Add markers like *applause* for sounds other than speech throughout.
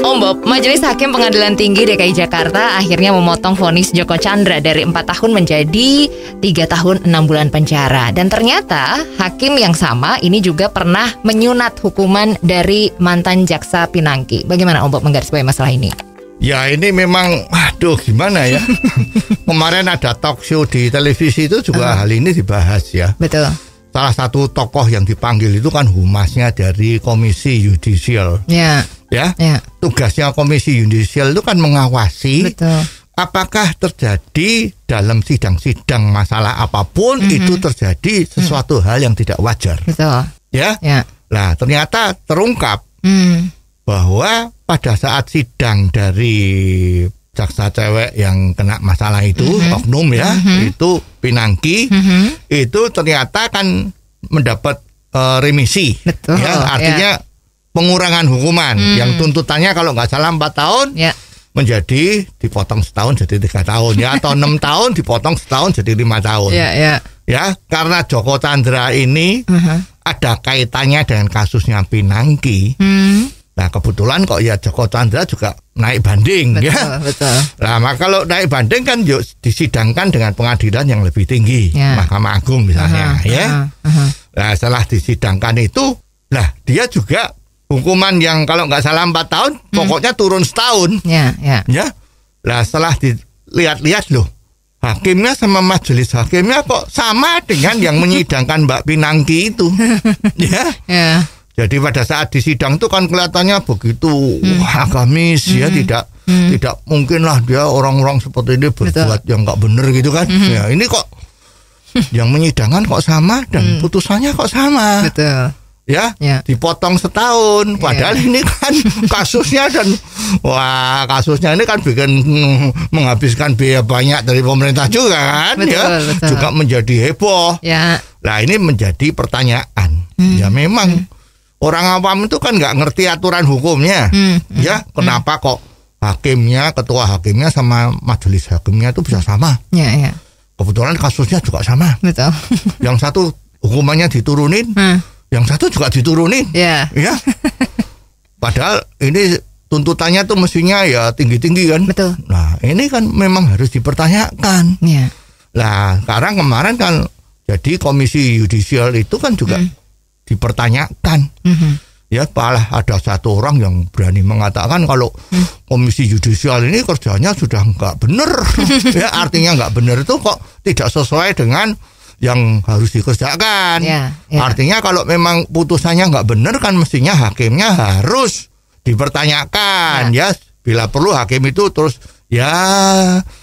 Om Bob, Majelis Hakim Pengadilan Tinggi DKI Jakarta akhirnya memotong vonis Joko Chandra dari 4 tahun menjadi 3 tahun 6 bulan penjara. Dan ternyata hakim yang sama ini juga pernah menyunat hukuman dari mantan jaksa Pinangki. Bagaimana Om Bob menggarisbawahi masalah ini? Ya ini memang aduh gimana ya *laughs* Kemarin ada talk show di televisi itu juga uh. hal ini dibahas ya Betul Salah satu tokoh yang dipanggil itu kan humasnya dari komisi yudisial Ya yeah. Ya, ya tugasnya komisi yudisial itu kan mengawasi Betul. apakah terjadi dalam sidang-sidang masalah apapun mm -hmm. itu terjadi sesuatu mm. hal yang tidak wajar. Betul. Ya. ya. Nah, ternyata terungkap mm. bahwa pada saat sidang dari jaksa cewek yang kena masalah itu mm -hmm. oknum ya, mm -hmm. itu Pinangki, mm -hmm. itu ternyata kan mendapat uh, remisi. Betul. Ya, artinya ya pengurangan hukuman hmm. yang tuntutannya kalau nggak salah empat tahun ya. menjadi dipotong setahun jadi tiga tahun ya atau enam *laughs* tahun dipotong setahun jadi lima tahun ya, ya. ya karena Joko Chandra ini uh -huh. ada kaitannya dengan kasusnya Pinangki hmm. nah kebetulan kok ya Joko Chandra juga naik banding betul, ya betul. nah maka kalau naik banding kan yuk disidangkan dengan pengadilan yang lebih tinggi ya. Mahkamah Agung misalnya uh -huh, ya uh uh-huh, uh -huh. nah setelah disidangkan itu Nah, dia juga hukuman yang kalau nggak salah empat tahun, hmm. pokoknya turun setahun. Ya, ya. Ya. Lah setelah dilihat-lihat loh, hakimnya sama majelis hakimnya kok sama dengan yang *laughs* menyidangkan Mbak Pinangki itu. *laughs* ya. ya. Jadi pada saat disidang itu kan kelihatannya begitu hmm. agamis ya, hmm. ya tidak hmm. tidak mungkinlah dia orang-orang seperti ini berbuat Betul. yang nggak benar gitu kan. Hmm. Ya, ini kok *laughs* yang menyidangkan kok sama dan hmm. putusannya kok sama. Betul ya, ya. dipotong setahun padahal ya. ini kan *laughs* kasusnya dan wah kasusnya ini kan bikin mm, menghabiskan biaya banyak dari pemerintah juga kan betul, ya betul. juga menjadi heboh ya. nah ini menjadi pertanyaan hmm. ya memang hmm. orang awam itu kan nggak ngerti aturan hukumnya hmm. hmm ya hmm. kenapa kok hakimnya ketua hakimnya sama majelis hakimnya itu bisa sama ya, ya. kebetulan kasusnya juga sama betul yang satu hukumannya diturunin hmm yang satu juga diturunin yeah. ya iya. padahal ini tuntutannya tuh mestinya ya tinggi-tinggi kan betul nah ini kan memang harus dipertanyakan yeah. Ya. nah sekarang kemarin kan jadi komisi yudisial itu kan juga mm. dipertanyakan mm -hmm. ya malah ada satu orang yang berani mengatakan kalau hmm. komisi yudisial ini kerjanya sudah nggak benar *laughs* ya artinya nggak benar itu kok tidak sesuai dengan yang harus dikerjakan. Ya, ya. Artinya kalau memang putusannya nggak benar kan mestinya hakimnya harus dipertanyakan ya. ya. Bila perlu hakim itu terus ya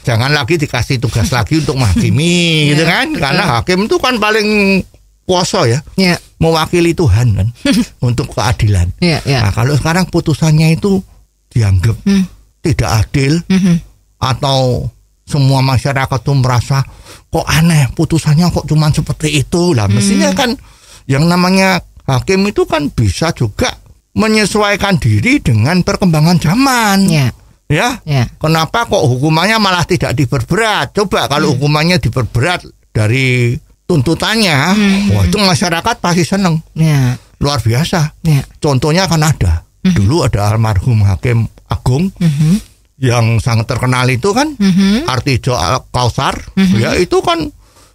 jangan lagi dikasih tugas lagi untuk menghakimi *laughs* ya, gitu kan betul. karena hakim itu kan paling kuasa ya, ya. mewakili Tuhan kan *laughs* untuk keadilan. Ya, ya. Nah kalau sekarang putusannya itu dianggap hmm. tidak adil hmm. atau semua masyarakat itu merasa kok aneh putusannya kok cuma seperti itu lah hmm. mestinya kan yang namanya hakim itu kan bisa juga menyesuaikan diri dengan perkembangan zaman ya ya, ya. kenapa kok hukumannya malah tidak diperberat coba kalau hmm. hukumannya diperberat dari tuntutannya hmm. wah itu masyarakat pasti seneng ya. luar biasa ya. contohnya kan ada hmm. dulu ada almarhum hakim agung hmm yang sangat terkenal itu kan mm-hmm. Artijo Kausar mm-hmm. ya itu kan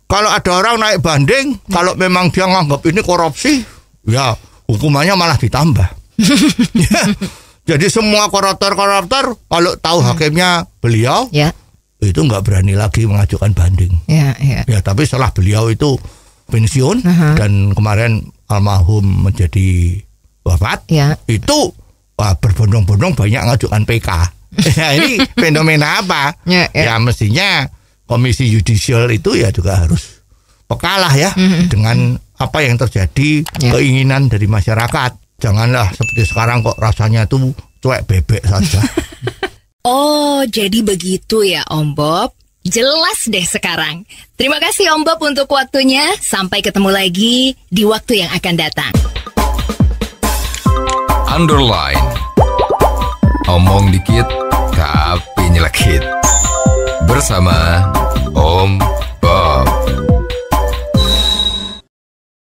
kalau ada orang naik banding mm-hmm. kalau memang dia nganggap ini korupsi ya hukumannya malah ditambah *laughs* ya. jadi semua koruptor-koruptor kalau tahu mm-hmm. hakimnya beliau yeah. itu nggak berani lagi mengajukan banding yeah, yeah. ya tapi setelah beliau itu pensiun uh-huh. dan kemarin almarhum menjadi wafat yeah. itu berbondong-bondong banyak ngajukan PK *laughs* ya ini fenomena apa? Ya, ya. ya mestinya komisi yudisial itu ya juga harus pekalah ya mm-hmm. dengan apa yang terjadi ya. keinginan dari masyarakat. Janganlah seperti sekarang kok rasanya tuh cuek bebek saja. *laughs* oh, jadi begitu ya Om Bob. Jelas deh sekarang. Terima kasih Om Bob untuk waktunya. Sampai ketemu lagi di waktu yang akan datang. Underline Omong dikit, tapi nyelekit. Bersama Om Bob.